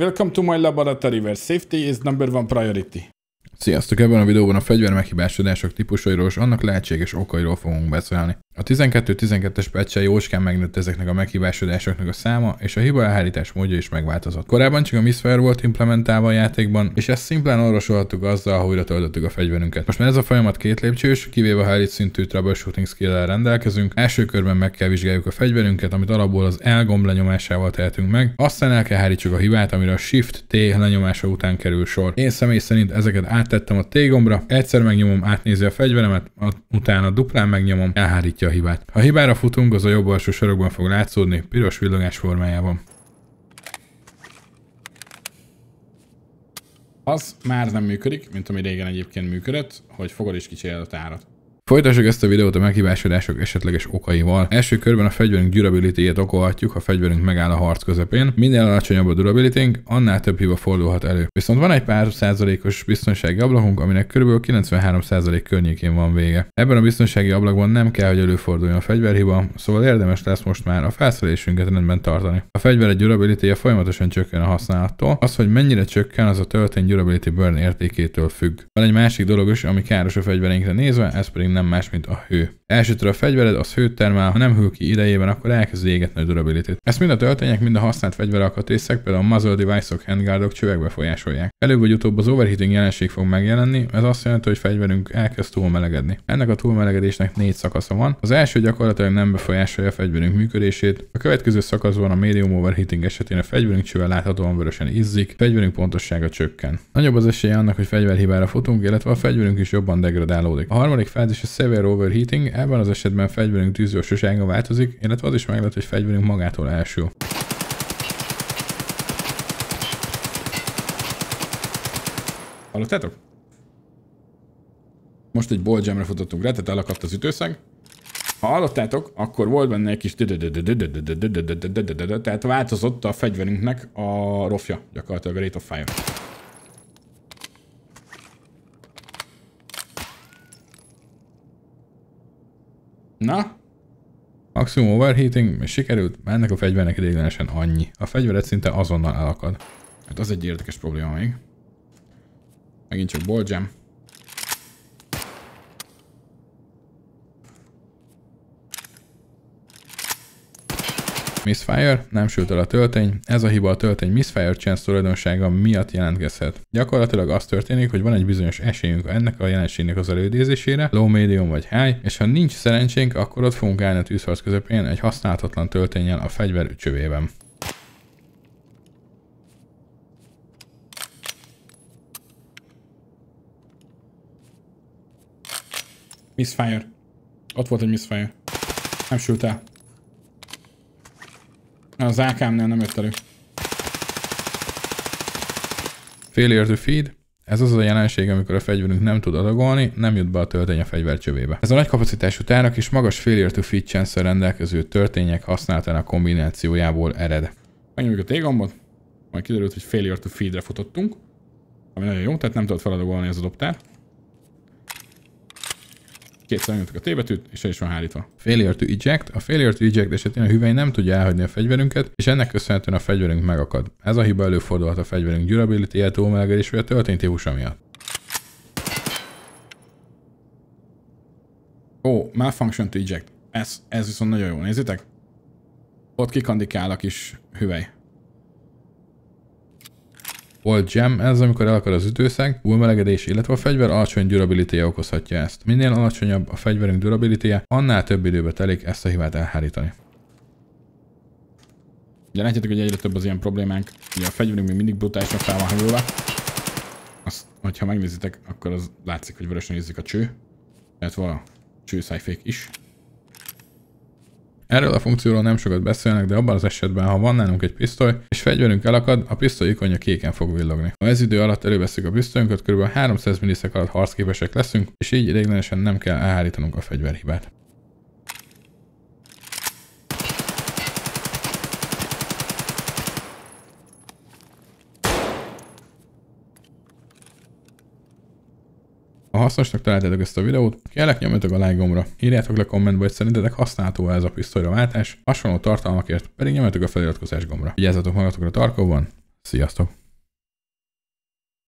Welcome to my laboratory where safety is number one priority. Sziasztok! Ebben a videóban a fegyver meghibásodások típusairól és annak lehetséges okairól fogunk beszélni. A 12-12-es patch jócskán megnőtt ezeknek a meghibásodásoknak a száma, és a hiba elhárítás módja is megváltozott. Korábban csak a Misfire volt implementálva a játékban, és ezt szimplán orvosolhattuk azzal, hogy újra töltöttük a fegyverünket. Most már ez a folyamat két lépcsős, kivéve a elit szintű troubleshooting skill rendelkezünk, első körben meg kell vizsgáljuk a fegyverünket, amit alapból az L gomb lenyomásával tehetünk meg, aztán el kell hárítsuk a hibát, amire a Shift T lenyomása után kerül sor. Én személy szerint ezeket áttettem a T gombra, egyszer megnyomom, átnézi a fegyveremet, utána duplán megnyomom, elhárítja a hibát. Ha hibára futunk, az a jobb alsó sarokban fog látszódni, piros villogás formájában. Az már nem működik, mint ami régen egyébként működött, hogy fogod is kicseréled a tárat. Folytassuk ezt a videót a meghibásodások esetleges okaival. Első körben a fegyverünk durability okolhatjuk, ha fegyverünk megáll a harc közepén. Minél alacsonyabb a durability annál több hiba fordulhat elő. Viszont van egy pár százalékos biztonsági ablakunk, aminek kb. 93 százalék környékén van vége. Ebben a biztonsági ablakban nem kell, hogy előforduljon a fegyverhiba, szóval érdemes lesz most már a felszerelésünket rendben tartani. A fegyver egy durability -e folyamatosan csökken a használattól, az, hogy mennyire csökken, az a töltény durability burn értékétől függ. Van egy másik dolog is, ami káros a fegyverünkre nézve, ez pedig nem más, mint a hő. Elsőtől a fegyvered, az hőt termel, ha nem hűl ki idejében, akkor elkezd égetni a durabilitét. Ezt mind a töltények, mind a használt fegyveralkatrészek, például a muzzle device-ok, handguardok csövekbe folyásolják. Előbb vagy utóbb az overheating jelenség fog megjelenni, ez azt jelenti, hogy fegyverünk elkezd túlmelegedni. Ennek a túlmelegedésnek négy szakasza van. Az első gyakorlatilag nem befolyásolja a fegyverünk működését, a következő szakaszban a medium overheating esetén a fegyverünk csöve láthatóan vörösen izzik, fegyverünk pontossága csökken. Nagyobb az esélye annak, hogy fegyverhibára futunk, illetve a fegyverünk is jobban degradálódik. A harmadik fázis a severe overheating, Ebben az esetben fegyverünk tűzgyorsasága változik, illetve az is meg lehet, hogy fegyverünk magától első. Hallottátok? Most egy boltjámra futottunk rá, tehát elakadt az ütőszeg. Ha hallottátok, akkor volt benne egy kis tehát változott a fegyverünknek a rofja, gyakorlatilag a Rate of Fire. Na? Maximum overheating, és sikerült, ennek a fegyvernek ideiglenesen annyi. A fegyveret szinte azonnal elakad. Hát az egy érdekes probléma még. Megint csak jam. Misfire, nem sült el a töltény, ez a hiba a töltény Misfire Chance tulajdonsága miatt jelentkezhet. Gyakorlatilag az történik, hogy van egy bizonyos esélyünk ennek a jelenségnek az előidézésére, low, medium vagy high, és ha nincs szerencsénk, akkor ott fogunk állni a tűzharc közepén egy használhatatlan töltényen a fegyver csövében. Misfire. Ott volt egy misfire. Nem sült el. Az akm nem jött elő. to feed. Ez az a jelenség, amikor a fegyverünk nem tud adagolni, nem jut be a töltény a fegyver csövébe. Ez a nagy kapacitású tárak és magas to feed chance rendelkező törtények használatának kombinációjából ered. Megnyomjuk a T-gombot, majd kiderült, hogy feed feedre futottunk, ami nagyon jó, tehát nem tudott feladagolni az adoptár. Kétszer nyomtuk a tébetűt, és el is van hárítva. Failure to eject. A failure to eject esetén a hüvely nem tudja elhagyni a fegyverünket, és ennek köszönhetően a fegyverünk megakad. Ez a hiba előfordulhat a fegyverünk durability-je, túlmelegedés vagy a történt típusa miatt. Ó, oh, malfunction to eject. Ez, ez viszont nagyon jó, nézzétek? Ott kikandikál a kis hüvely. Volt gem ez amikor elakad az ütőszeg, túlmelegedés, illetve a fegyver alacsony durability -e okozhatja ezt. Minél alacsonyabb a fegyverünk durability -e, annál több időbe telik ezt a hibát elhárítani. Ugye látjátok, hogy egyre több az ilyen problémánk. Ugye a fegyverünk még mindig brutálisan fel van hajolva. Azt, hogyha megnézitek, akkor az látszik, hogy vörösen nézzük a cső. Tehát van a csőszájfék is. Erről a funkcióról nem sokat beszélnek, de abban az esetben, ha van nálunk egy pisztoly, és fegyverünk elakad, a pisztoly ikonja kéken fog villogni. Ha ez idő alatt előveszük a pisztolyunkat, kb. 300 milliszek alatt harcképesek leszünk, és így ideiglenesen nem kell elhárítanunk a fegyverhibát. Ha hasznosnak találtátok ezt a videót, kérlek nyomjatok a like gombra. Írjátok le kommentbe, hogy szerintetek használható -e ez a pisztolyra váltás, hasonló tartalmakért pedig nyomjatok a feliratkozás gombra. Vigyázzatok magatokra tarkóban, sziasztok!